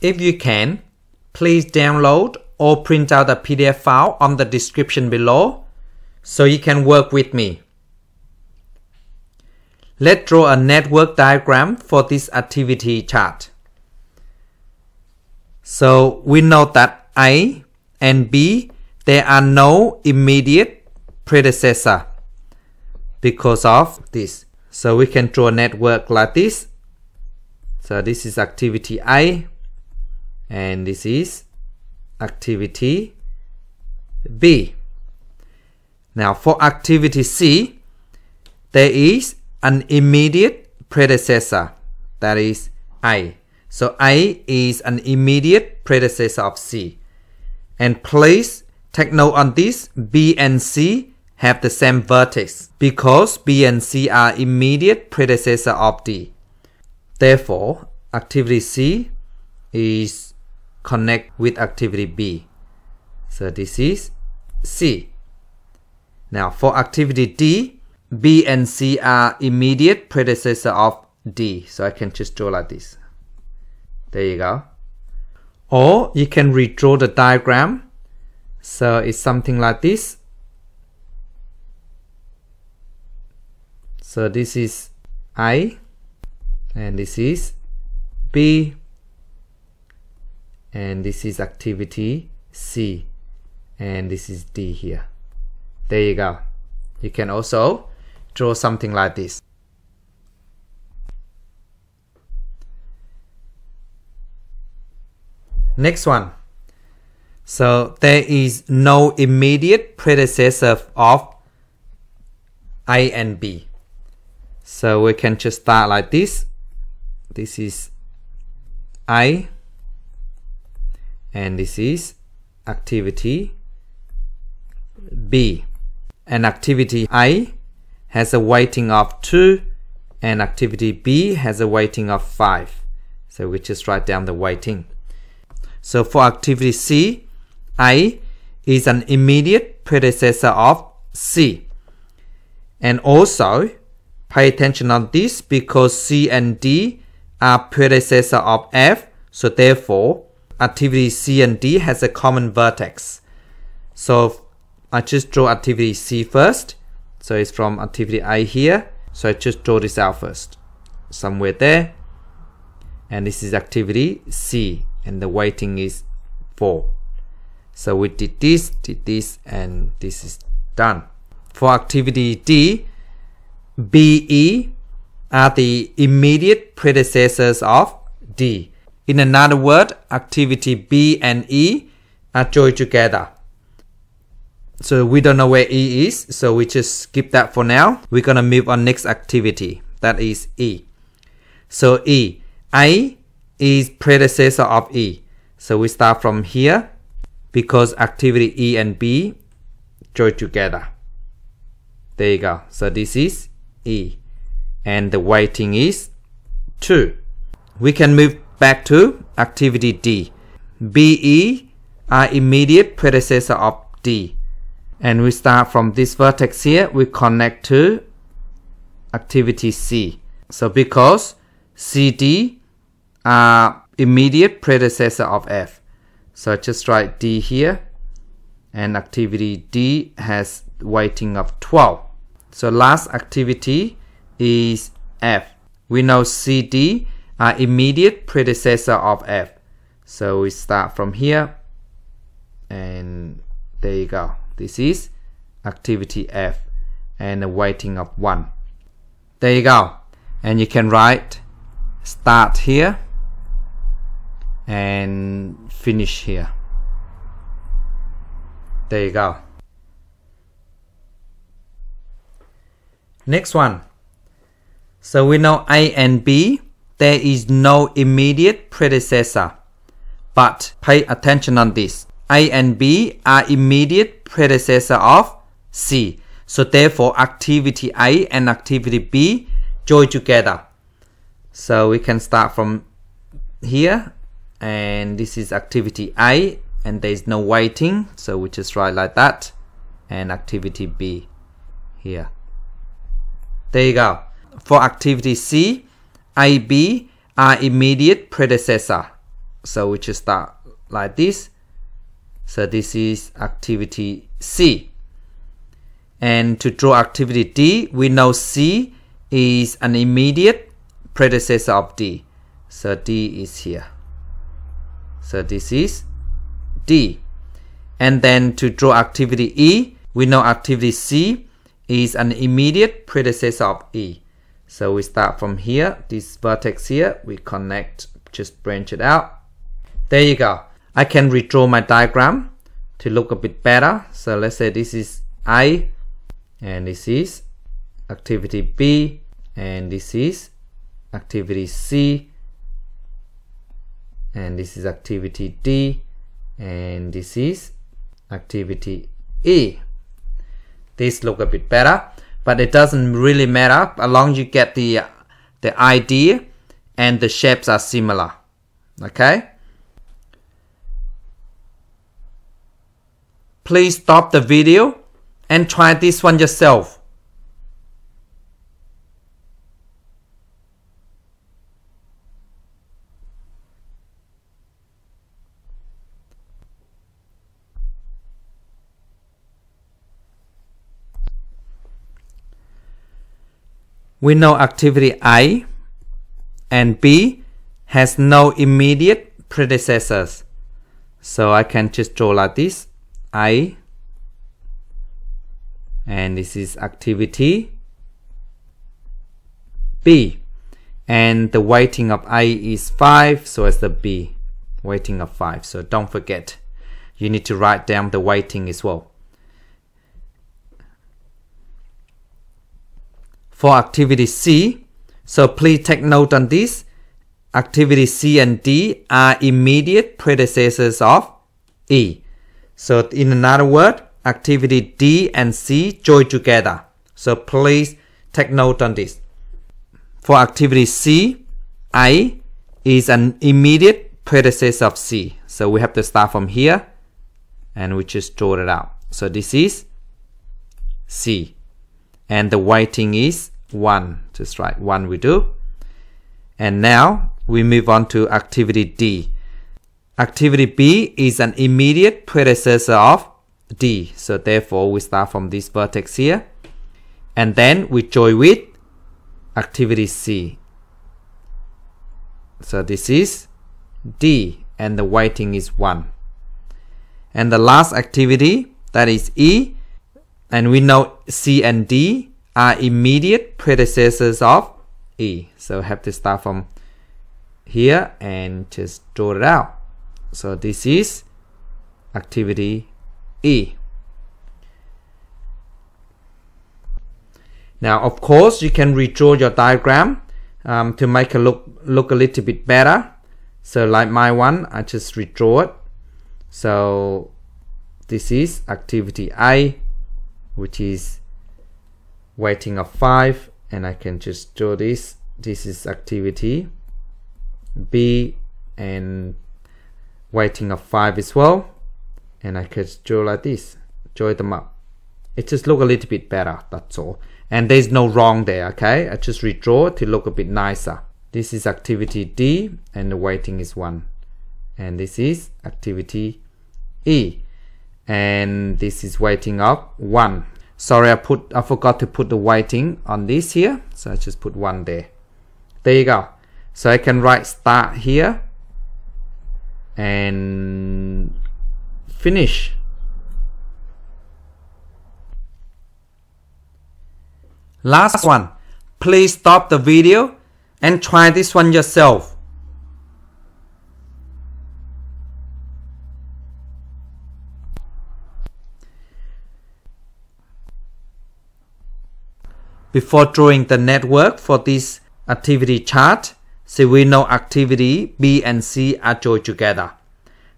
If you can, please download or print out a PDF file on the description below so you can work with me. Let's draw a network diagram for this activity chart. So we know that A and B, there are no immediate predecessor because of this. So we can draw a network like this. So this is activity A, and this is activity B. Now for activity C, there is an immediate predecessor, that is A. So A is an immediate predecessor of C. And please take note on this, B and C have the same vertex because B and C are immediate predecessor of D. Therefore, activity C is connect with activity B. So this is C. Now for activity D, B and C are immediate predecessor of D. So I can just draw like this. There you go. Or you can redraw the diagram. So it's something like this. So this is I and this is B and this is activity C and this is D here. There you go. You can also draw something like this. Next one. So there is no immediate predecessor of A and B. So we can just start like this. This is I and this is activity B. And activity A has a weighting of 2 and activity B has a weighting of 5. So we just write down the weighting. So for activity C, A is an immediate predecessor of C. And also, pay attention on this because C and D are predecessor of F, so therefore activity C and D has a common vertex. So I just draw activity C first. So it's from activity I here. So I just draw this out first. Somewhere there. And this is activity C and the weighting is 4. So we did this, did this and this is done. For activity D, BE are the immediate predecessors of D. In another word, activity B and E are joined together. So we don't know where E is, so we just skip that for now. We're gonna move on next activity, that is E. So E, A is predecessor of E. So we start from here because activity E and B join together. There you go. So this is E and the weighting is 2. We can move Back to activity D. BE are immediate predecessor of D. And we start from this vertex here, we connect to activity C. So because CD are immediate predecessor of F. So I just write D here and activity D has weighting of 12. So last activity is F. We know CD immediate predecessor of f. So we start from here and there you go. This is activity f and a weighting of 1. There you go. And you can write start here and finish here. There you go. Next one. So we know A and B there is no immediate predecessor. But pay attention on this. A and B are immediate predecessor of C. So therefore activity A and activity B join together. So we can start from here and this is activity A and there is no waiting so we just write like that and activity B here. There you go. For activity C IB are immediate predecessor. So we just start like this. So this is activity C. And to draw activity D, we know C is an immediate predecessor of D. So D is here. So this is D. And then to draw activity E, we know activity C is an immediate predecessor of E. So we start from here, this vertex here, we connect, just branch it out. There you go. I can redraw my diagram to look a bit better. So let's say this is I, and this is activity B, and this is activity C, and this is activity D, and this is activity E. This look a bit better but it doesn't really matter as long as you get the the idea and the shapes are similar okay please stop the video and try this one yourself we know activity I and B has no immediate predecessors. So I can just draw like this, I and this is activity B. And the weighting of I is 5, so as the B, weighting of 5. So don't forget, you need to write down the weighting as well. for activity C. So please take note on this. Activity C and D are immediate predecessors of E. So in another word, activity D and C join together. So please take note on this. For activity C, I is an immediate predecessor of C. So we have to start from here and we just draw it out. So this is C and the writing is 1. Just right, 1 we do. And now we move on to activity D. Activity B is an immediate predecessor of D. So therefore we start from this vertex here. And then we join with activity C. So this is D and the weighting is 1. And the last activity that is E and we know C and D are immediate predecessors of E. So I have to start from here and just draw it out. So this is activity E. Now, of course, you can redraw your diagram um, to make it look, look a little bit better. So like my one, I just redraw it. So this is activity A, which is waiting of 5 and I can just do this this is activity B and waiting of 5 as well and I could do like this join them up it just look a little bit better that's all and there's no wrong there okay I just redraw it to look a bit nicer this is activity D and the waiting is 1 and this is activity E and this is waiting of 1 Sorry, I put I forgot to put the waiting on this here. So I just put one there. There you go. So I can write start here and finish. Last one. Please stop the video and try this one yourself. Before drawing the network for this activity chart, so we know activity B and C are joined together.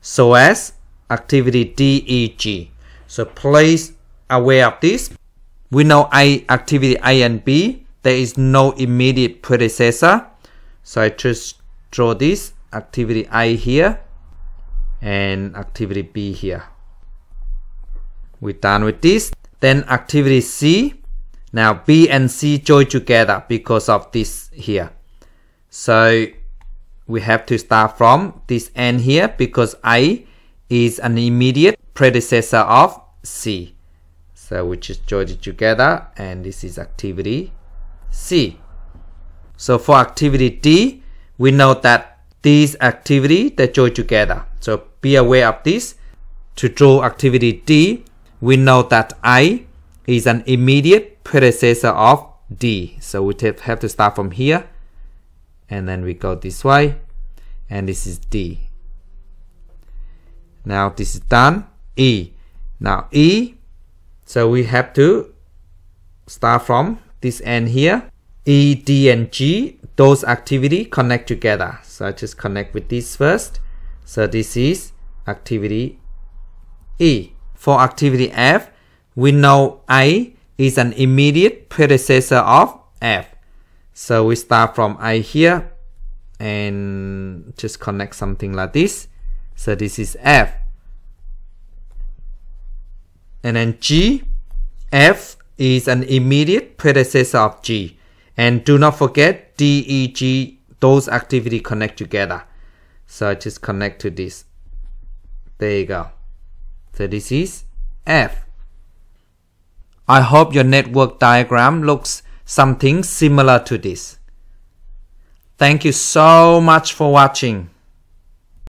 So as activity D, E, G. So please aware of this. We know I activity I and B, there is no immediate predecessor. So I just draw this activity I here and activity B here. We're done with this. Then activity C, now B and C join together because of this here. So we have to start from this N here because A is an immediate predecessor of C. So we just join it together and this is activity C. So for activity D, we know that these activity they join together. So be aware of this. To draw activity D, we know that I is an immediate predecessor of D. So we have to start from here and then we go this way and this is D. Now this is done. E. Now E, so we have to start from this end here. E, D and G, those activity connect together. So I just connect with this first. So this is activity E. For activity F, we know A is an immediate predecessor of F. So we start from I here and just connect something like this. So this is F. And then G, F is an immediate predecessor of G. And do not forget D, E, G, those activity connect together. So I just connect to this. There you go. So this is F. I hope your network diagram looks something similar to this. Thank you so much for watching.